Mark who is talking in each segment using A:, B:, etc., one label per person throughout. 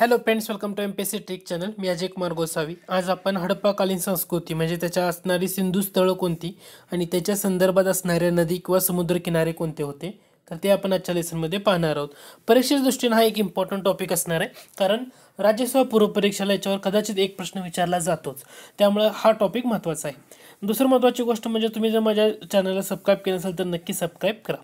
A: hello friends welcome to M P C trick channel मी अजय कुमार गोसावी आज आपण हडप्पाकालीन संस्कृती म्हणजे त्याच्या असणारी सिंधू स्थळं कोणती आणि त्याच्या संदर्भात असणाऱ्या नदी किंवा समुद्रकिनारे कोणते होते तर ते आपण आजच्या लेसनमध्ये पाहणार आहोत परीक्षेच्या दृष्टीनं हा एक इम्पॉर्टंट टॉपिक असणार आहे कारण राज्यसभा पूर्वपरीक्षेला याच्यावर कदाचित एक प्रश्न विचारला जातोच त्यामुळे हा टॉपिक महत्त्वाचा आहे दुसरं महत्त्वाची गोष्ट म्हणजे तुम्ही जर माझ्या चॅनलला सबस्क्राईब केलं असेल तर नक्की सबस्क्राईब करा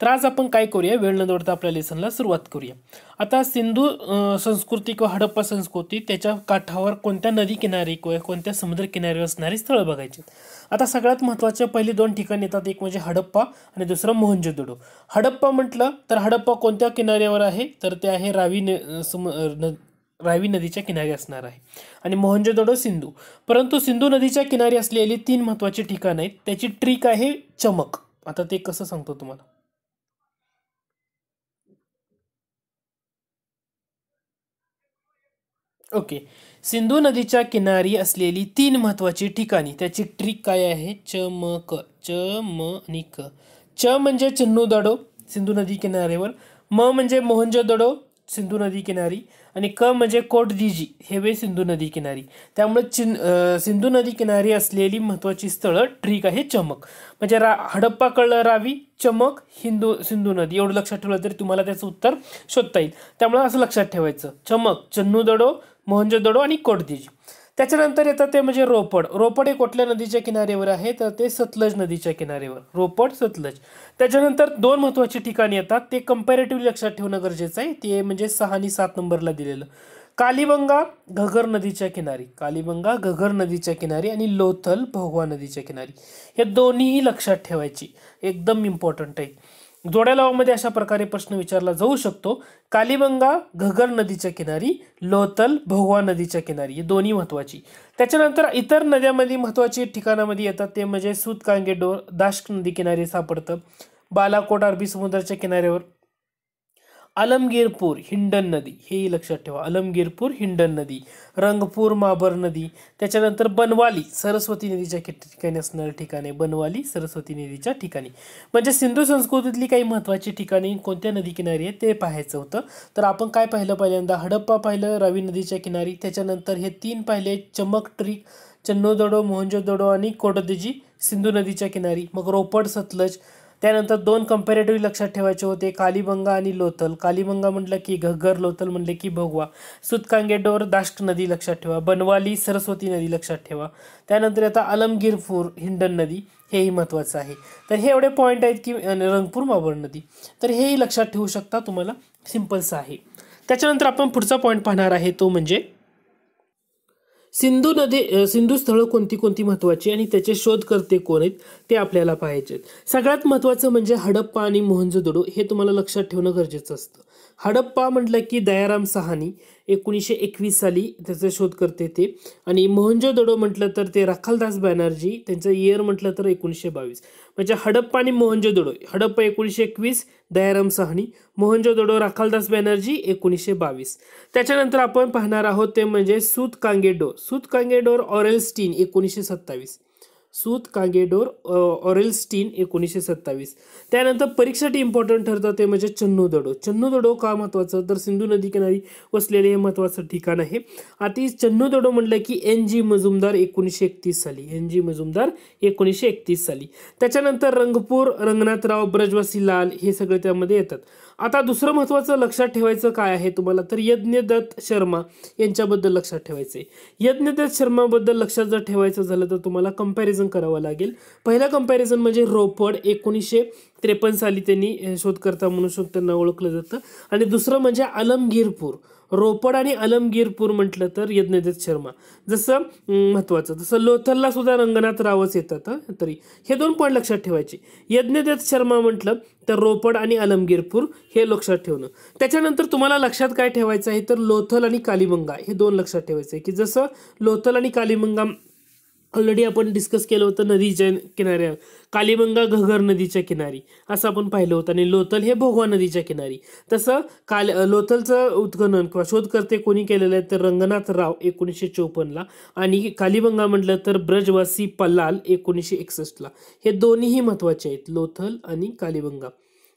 A: तर आज आपण काय करूया वेळ न आपल्या लेसनला सुरुवात करूया आता सिंधू संस्कृती किंवा हडप्पा संस्कृती त्याच्या काठावर कोणत्या नदी किनारी किंवा कोणत्या समुद्र किनारी असणारी स्थळं बघायची आता सगळ्यात महत्त्वाचे पहिले दोन ठिकाण येतात एक म्हणजे हडप्पा आणि दुसरं मोहनजोदडो हडप्पा म्हटलं तर हडप्पा कोणत्या किनाऱ्यावर आहे तर ते आहे रावी न सम रावी नदीच्या किनारी असणार आहे आणि मोहनजोदडो सिंधू परंतु सिंधू नदीच्या किनारी असलेली तीन महत्त्वाची ठिकाणं आहेत त्याची ट्रिक आहे चमक आता ते कसं सांगतो तुम्हाला ओके सिंधू नदीच्या किनारी असलेली तीन महत्त्वाची ठिकाणी त्याची ट्रिक काय आहे च म क च म आणि क च म्हणजे चन्नू दडो सिंधू नदी किनाऱ्यावर म म्हणजे मोहनजो दडो सिंधू नदी किनारी आणि क म्हणजे कोट दिजी हे वे सिंधू नदी किनारी त्यामुळे चिन सिंधू नदी किनारी असलेली महत्त्वाची स्थळं ट्रिक आहे चमक म्हणजे रा हडप्पा कळलं रावी चमक हिंदू सिंधू नदी एवढं लक्षात ठेवलं तरी तुम्हाला त्याचं उत्तर शोधता येईल त्यामुळे असं लक्षात ठेवायचं चमक चन्नू दडो मोहनजोदडो आणि कोटदीज त्याच्यानंतर येतात ते म्हणजे रोपड रोपड हे कुठल्या नदीच्या किनारेवर आहे तर ते सतलज नदीच्या किनाऱ्यावर रोपड सतलज त्याच्यानंतर दोन महत्त्वाची ठिकाणी येतात ते कम्पॅरेटिव्ह लक्षात ठेवणं गरजेचं आहे ते म्हणजे सहा आणि सात नंबरला दिलेलं कालीबंगा घगर नदीच्या किनारी कालीबंगा घगर नदीच्या किनारी आणि लोथल भोगवा नदीच्या किनारी हे दोन्हीही लक्षात ठेवायची एकदम इम्पॉर्टंट आहे जोड्या लावामध्ये अशा प्रकारे प्रश्न विचारला जाऊ शकतो कालिबंगा घगर नदीच्या किनारी लोतल भगवा नदीच्या किनारी ही दोन्ही महत्वाची त्याच्यानंतर इतर नद्यामध्ये महत्वाची ठिकाणामध्ये येतात ते म्हणजे सुतकांगे डोर दाश्क नदी किनारी सापडतं बालाकोट अरबी समुद्राच्या किनाऱ्यावर अलमगीरपूर हिंडन नदी हे लक्षात ठेवा अलमगीरपूर हिंडन नदी रंगपूर माबर नदी त्याच्यानंतर बनवाली सरस्वती नदीच्या ठिकाणी असणारे ठिकाणे बनवाली सरस्वती नदीच्या ठिकाणी म्हणजे सिंधू संस्कृतीतली काही महत्त्वाची ठिकाणी कोणत्या नदी किनारी आहे ते पाहायचं होतं तर आपण काय पाहिलं पहिल्यांदा हडप्पा पाहिलं रवी नदीच्या किनारी त्याच्यानंतर हे तीन पाहिले चमक ट्रिक चन्नोदडो मोहनजोदडो आणि कोटदेजी सिंधू नदीच्या किनारी मग रोपड सतलज त्यानंतर दोन कंपॅरेटिव्ह लक्षात ठेवायचे होते कालीबंगा आणि लोथल कालीबंगा म्हटलं की घग्गर लोथल म्हटलं की भगवा सुतकांगेडोर दाष्ट नदी लक्षात ठेवा बनवाली सरस्वती नदी लक्षात ठेवा त्यानंतर आता अलमगीरपूर हिंडन नदी हेही महत्त्वाचं आहे तर हे एवढे पॉईंट आहेत की रंगपूर माबळ नदी तर हेही लक्षात ठेवू शकता तुम्हाला सिम्पल्स आहे त्याच्यानंतर आपण पुढचा पॉईंट पाहणार आहे तो म्हणजे सिंधू नदी सिंधू स्थळं कोणती कोणती महत्त्वाची आणि त्याचे शोधकर्ते कोण आहेत ते आपल्याला पाहिजेत सगळ्यात महत्त्वाचं म्हणजे हडप्पा आणि मोहनजोदडो हे तुम्हाला लक्षात ठेवणं गरजेचं असतं हडप्पा म्हटलं की दयाराम सहानी एकोणीसशे एकवीस साली त्याचा शोध करते ते आणि मोहनजो दडो म्हटलं तर ते राखलदास बॅनर्जी त्यांचं इयर म्हटलं तर एकोणीसशे बावीस म्हणजे हडप्पा आणि मोहनजो दडो हडप्पा एकोणीसशे एकवीस दयाराम सहानी मोहनजो दडो राखलदास बॅनर्जी एकोणीसशे बावीस त्याच्यानंतर आपण पाहणार आहोत ते म्हणजे सूत कांगेडोर सूत कांगेडोर ऑरेल स्टीन एकोणीसशे सत्तावीस सूत कांगेडोर स्टीन एकोणीसशे सत्तावीस त्यानंतर परीक्षेसाठी इम्पॉर्टंट ठरतं ते म्हणजे चन्नू दडो चन्नू दडो का महत्त्वाचं तर सिंधू नदी किनारी वसलेले हे महत्त्वाचं ठिकाण आहे आता चन्नू दडो म्हटलं की एन जी मजुमदार एकोणीसशे एकतीस साली एन जी मजुमदार एकोणीसशे एकतीस साली त्याच्यानंतर रंगपूर रंगनाथराव ब्रजवासी लाल हे सगळे त्यामध्ये येतात आता दुसरं महत्वाचं लक्षात ठेवायचं काय आहे तुम्हाला तर यज्ञदत्त शर्मा यांच्याबद्दल लक्षात ठेवायचं आहे यज्ञदत्त शर्माबद्दल लक्षात जर ठेवायचं झालं तर तुम्हाला कम्पॅरिझन कम्पॅरिझन करावं लागेल पहिला कम्पॅरिझन म्हणजे रोपड एकोणीसशे त्रेपन्न साली त्यांनी शोधकर्ता म्हणून शोध त्यांना ओळखलं जातं आणि दुसरं म्हणजे आलमगीरपूर रोपड आणि अलमगीरपूर म्हटलं तर यज्ञदत्त शर्मा जसं महत्त्वाचं जसं लोथलला सुद्धा रंगनाथ रावच येतात तरी हे दोन पॉईंट लक्षात ठेवायचे यज्ञदत्त शर्मा म्हटलं तर रोपड आणि अलमगीरपूर हे लक्षात ठेवणं त्याच्यानंतर तुम्हाला लक्षात काय ठेवायचं आहे तर लोथल आणि कालिमंगा हे दोन लक्षात ठेवायचं आहे की जसं लोथल आणि कालिमंगा ऑलरेडी आपण डिस्कस केलं होतं नदीच्या किनाऱ्या कालीबंगा घगर नदीच्या किनारी असं आपण पाहिलं होतं आणि लोथल हे भोगवा नदीच्या किनारी तसं काल लोथलचं उत्खनन किंवा शोधकर्ते कोणी केलेलं आहे तर रंगनाथ राव एकोणीसशे चोपन्नला आणि कालीबंगा म्हटलं तर ब्रजवासी पलाल एकोणीसशे एकसष्टला हे दोन्हीही महत्त्वाचे आहेत लोथल आणि कालीबंगा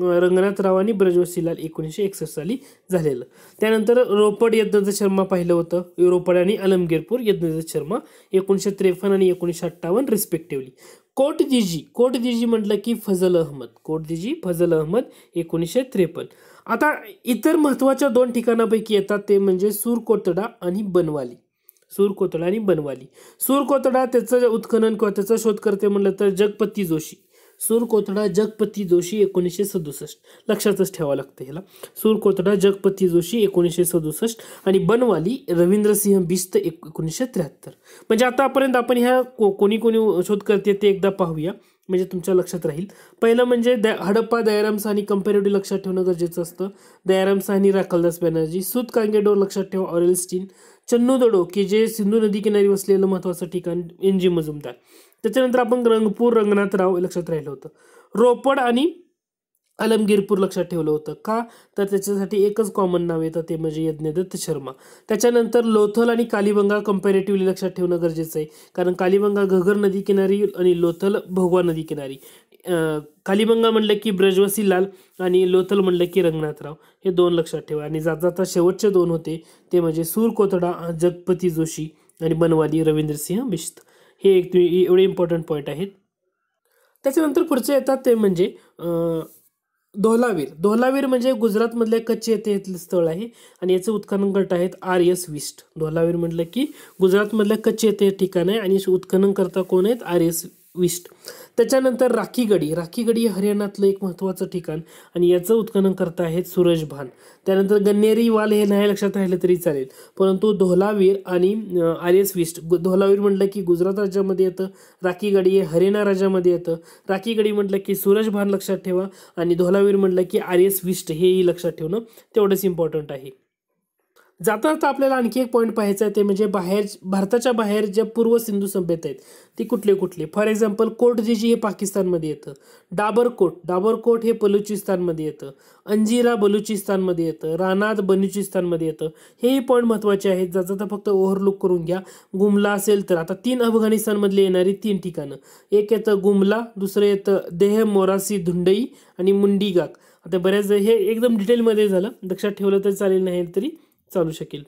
A: रंगनाथराव आणि ब्रजवासीलाल एकोणीसशे एकसष्ट साली झालेलं त्यानंतर रोपड यज्ञदत्त शर्मा पाहिलं होतं रोपड आणि अलमगीरपूर यज्ञदत्त शर्मा एकोणीसशे त्रेपन्न आणि एकोणीसशे अठ्ठावन्न रिस्पेक्टिव्हली कोट दिजी म्हटलं की फजल अहमद दिजी फजल अहमद एकोणीसशे त्रेपन्न आता इतर महत्त्वाच्या दोन ठिकाणापैकी येतात ते म्हणजे सूरकोतडा आणि बनवाली सुरकोतडा आणि बनवाली सुरकोतडा त्याचं उत्खनन किंवा त्याचा शोधकर्ते म्हटलं तर जगपती जोशी सूरकोतडा जगपती जोशी एकोणीसशे सदुसष्ट लक्षातच ठेवावं लागतं ह्याला सूरकोतडा जगपती जोशी एकोणीसशे सदुसष्ट आणि बनवाली रवींद्रसिंह बिस्त एक एकोणीसशे त्र्याहत्तर म्हणजे आतापर्यंत आपण ह्या को कोणी कोणी शोध करते ते एकदा पाहूया म्हणजे तुमच्या लक्षात राहील पहिलं म्हणजे दया हडप्पा दयाराम साहनी कंपॅरेटिव्ह लक्षात ठेवणं गरजेचं असतं दयाराम साहनी राखलदास बॅनर्जी सूत कांगेडोर लक्षात ठेवा ऑरेल स्टीन चन्नू दडो की जे सिंधू नदी किनारी वसलेलं महत्त्वाचं ठिकाण एन जी मजुमदार त्याच्यानंतर आपण रंगपूर रंगनाथराव लक्षात राहिलं होतं रोपड आणि आलमगीरपूर लक्षात ठेवलं होतं का तर त्याच्यासाठी एकच कॉमन नाव येतं ते म्हणजे यज्ञदत्त शर्मा त्याच्यानंतर लोथल आणि कालीबंगा कंपॅरेटिव्हली लक्षात ठेवणं गरजेचं आहे कारण कालीबंगा घगर नदी किनारी आणि लोथल भगवा नदी किनारी कालीबंगा म्हणलं की ब्रजवासी लाल आणि लोथल म्हणलं की रंगनाथराव हे दोन लक्षात ठेवा आणि जात जाता शेवटचे दोन होते ते म्हणजे सूर कोतडा जगपती जोशी आणि बनवाली रवींद्रसिंह बिश्त हे एक एवढे इम्पॉर्टंट पॉईंट आहेत त्याच्यानंतर पुढचे येतात ते म्हणजे धोलावीर धोलावीर म्हणजे गुजरातमधल्या कच्छ येथे येथील स्थळ आहे आणि याचं उत्खनन करत आहेत आर एस विस्ट धोलावीर म्हटलं की गुजरातमधल्या कच्छ येथे ठिकाण आहे आणि उत्खनन करता कोण आहेत आर एस विस्ट त्याच्यानंतर राखीगडी राखीगडी हे हरियाणातलं एक महत्त्वाचं ठिकाण आणि याचं उत्खनन करत आहेत सूरज भान त्यानंतर गन्नेरी वाल हे नाही लक्षात राहिलं तरी चालेल परंतु धोलावीर आणि आर एस विस्ट धोलावीर म्हटलं की गुजरात राज्यामध्ये येतं राखीगडी हे हरियाणा राज्यामध्ये येतं राखीगडी म्हटलं की सूरज भान लक्षात ठेवा आणि धोलावीर म्हटलं की आर एस विस्ट हेही लक्षात ठेवणं तेवढंच इम्पॉर्टंट आहे जाता जाता आपल्याला आणखी एक पॉईंट पाहायचा आहे ते म्हणजे बाहेर भारताच्या बाहेर ज्या पूर्व सिंधू सभ्यता आहेत ती कुठले कुठले फॉर एक्झाम्पल कोट जी हे पाकिस्तानमध्ये येतं डाबर कोट डाबर कोट हे बलुचिस्तानमध्ये येतं अंजिरा बलुचिस्तानमध्ये येतं रानाद बलुचिस्तानमध्ये येतं हेही पॉईंट महत्त्वाचे आहेत ज्याचा तर फक्त ओव्हरलुक करून घ्या गुमला असेल तर आता तीन अफगाणिस्तानमधली येणारी तीन ठिकाणं एक येतं गुमला दुसरं येतं देह मोरासी धुंडई आणि मुंडीगाक आता बऱ्याच हे एकदम डिटेलमध्ये झालं लक्षात ठेवलं तर चालेल नाही तरी चालू शकेल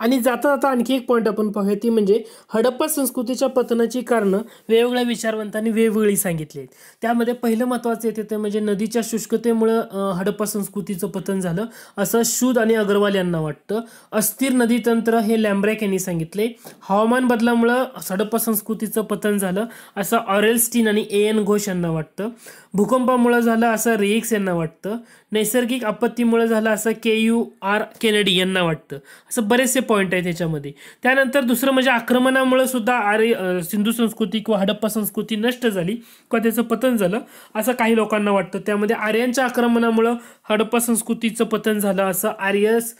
A: आणि जाता जाता आणखी एक पॉईंट आपण पाहूया ती म्हणजे हडप्पा संस्कृतीच्या पतनाची कारणं वेगवेगळ्या विचारवंतांनी वेगवेगळी सांगितली आहेत त्यामध्ये पहिलं महत्वाचं येते ते म्हणजे नदीच्या शुष्कतेमुळं हडप्पा संस्कृतीचं पतन झालं असं शूद आणि अग्रवाल यांना वाटतं अस्थिर नदीतंत्र हे लॅम्ब्रॅक यांनी सांगितले हवामान बदलामुळं हडप्पा संस्कृतीचं पतन झालं असं ऑरेलस्टीन आणि ए एन घोष यांना वाटतं भूकंपामुळं झालं असं रेक्स यांना वाटतं नैसर्गिक आपत्तीमुळे झालं असं के यू आर केनेडी यांना वाटतं असं बरेचसे पॉईंट आहेत त्याच्यामध्ये त्यानंतर दुसरं म्हणजे आक्रमणामुळे सुद्धा आर्य सिंधू संस्कृती किंवा हडप्पा संस्कृती नष्ट झाली किंवा त्याचं पतन झालं असं काही लोकांना वाटतं त्यामध्ये आर्यांच्या आक्रमणामुळं हडप्पा संस्कृतीचं पतन झालं असं आर्यस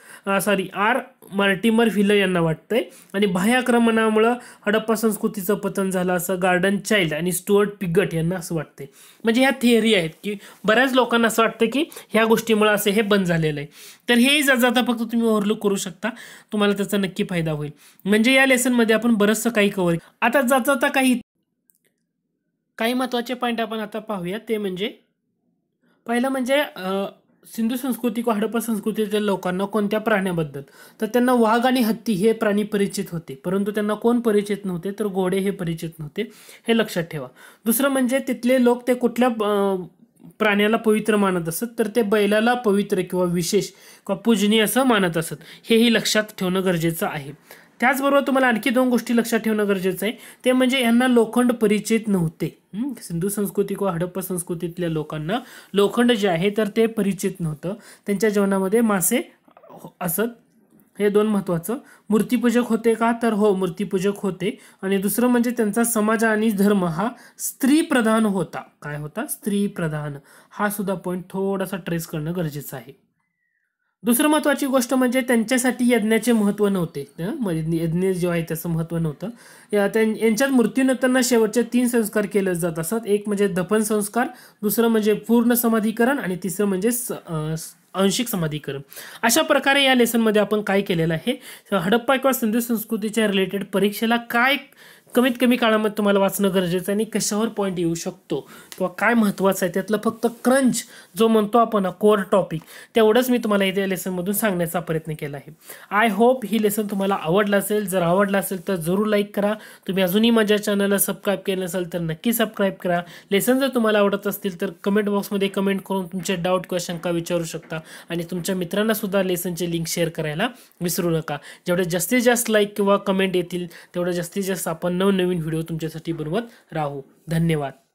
A: सॉरी आर मार्टिमर फिलर यांना वाटतंय आणि बाह्य आक्रमणामुळं हडप्पा संस्कृतीचं पतन झालं असं गार्डन चाइल्ड आणि स्टुअर्ट पिगट यांना असं वाटतंय म्हणजे ह्या थिअरी आहेत की बऱ्याच लोकांना असं वाटतं की ह्या गोष्टीमुळे असं हे बंद झालेलं आहे तर हे जाता फक्त तुम्ही ओव्हरलुक करू शकता तुम्हाला त्याचा नक्की फायदा होईल म्हणजे या लेसनमध्ये आपण बरंचसं काही कवर आता जात जाता काही काही महत्त्वाचे पॉईंट आपण आता पाहूया ते म्हणजे पहिलं म्हणजे सिंधू संस्कृती किंवा हडप्पा संस्कृतीतील लोकांना कोणत्या प्राण्याबद्दल तर त्यांना वाघ आणि हत्ती हे प्राणी परिचित होते परंतु त्यांना कोण परिचित नव्हते तर घोडे हे परिचित नव्हते हे लक्षात ठेवा दुसरं म्हणजे तिथले लोक ते कुठल्या प्राण्याला पवित्र मानत असत तर ते बैलाला पवित्र किंवा विशेष किंवा पूजनीय असं मानत असत हेही लक्षात ठेवणं गरजेचं आहे त्याचबरोबर तुम्हाला आणखी दोन गोष्टी लक्षात ठेवणं गरजेचं आहे ते म्हणजे यांना लोखंड परिचित नव्हते सिंधू संस्कृती किंवा हडप्पा संस्कृतीतल्या लोकांना लोखंड जे आहे तर ते परिचित नव्हतं त्यांच्या जेवणामध्ये मासे असत हे दोन महत्त्वाचं मूर्तीपूजक होते का तर हो मूर्तीपूजक होते आणि दुसरं म्हणजे त्यांचा समाज आणि धर्म हा स्त्रीप्रधान होता काय होता स्त्रीप्रधान हा सुद्धा पॉईंट थोडासा ट्रेस करणं गरजेचं आहे दुसरं महत्त्वाची गोष्ट म्हणजे त्यांच्यासाठी यज्ञाचे महत्त्व नव्हते म्हणजे यज्ञ जे आहे त्याचं महत्त्व नव्हतं यांच्यात मृत्यूनंतरना शेवटचे तीन संस्कार केले जात असत एक म्हणजे दफन संस्कार दुसरं म्हणजे पूर्ण समाधीकरण आणि तिसरं म्हणजे आंशिक समाधीकरण अशा प्रकारे या लेसनमध्ये आपण काय केलेलं आहे हडप्पा किंवा सिंधू संस्कृतीच्या रिलेटेड परीक्षेला काय कमीत कमी काळामध्ये तुम्हाला वाचणं गरजेचं आहे आणि कशावर पॉईंट येऊ शकतो किंवा काय महत्त्वाचं आहे त्यातलं फक्त क्रंच जो म्हणतो आपण कोर टॉपिक तेवढंच मी तुम्हाला या लेसनमधून सांगण्याचा प्रयत्न केला आहे आय होप ही लेसन तुम्हाला आवडला असेल जर आवडला असेल तर जरूर लाईक करा तुम्ही अजूनही माझ्या चॅनलला सबस्क्राईब केलं नसेल तर नक्की सबस्क्राईब करा लेसन जर तुम्हाला आवडत असतील तर कमेंट बॉक्समध्ये कमेंट करून तुमचे डाऊट किंवा शंका विचारू शकता आणि तुमच्या मित्रांनासुद्धा लेसनचे लिंक शेअर करायला विसरू नका जेवढे जास्तीत जास्त लाईक किंवा कमेंट येतील तेवढं जास्तीत जास्त आपण नवनवीन व्हिडिओ तुमच्यासाठी बनवत राहू धन्यवाद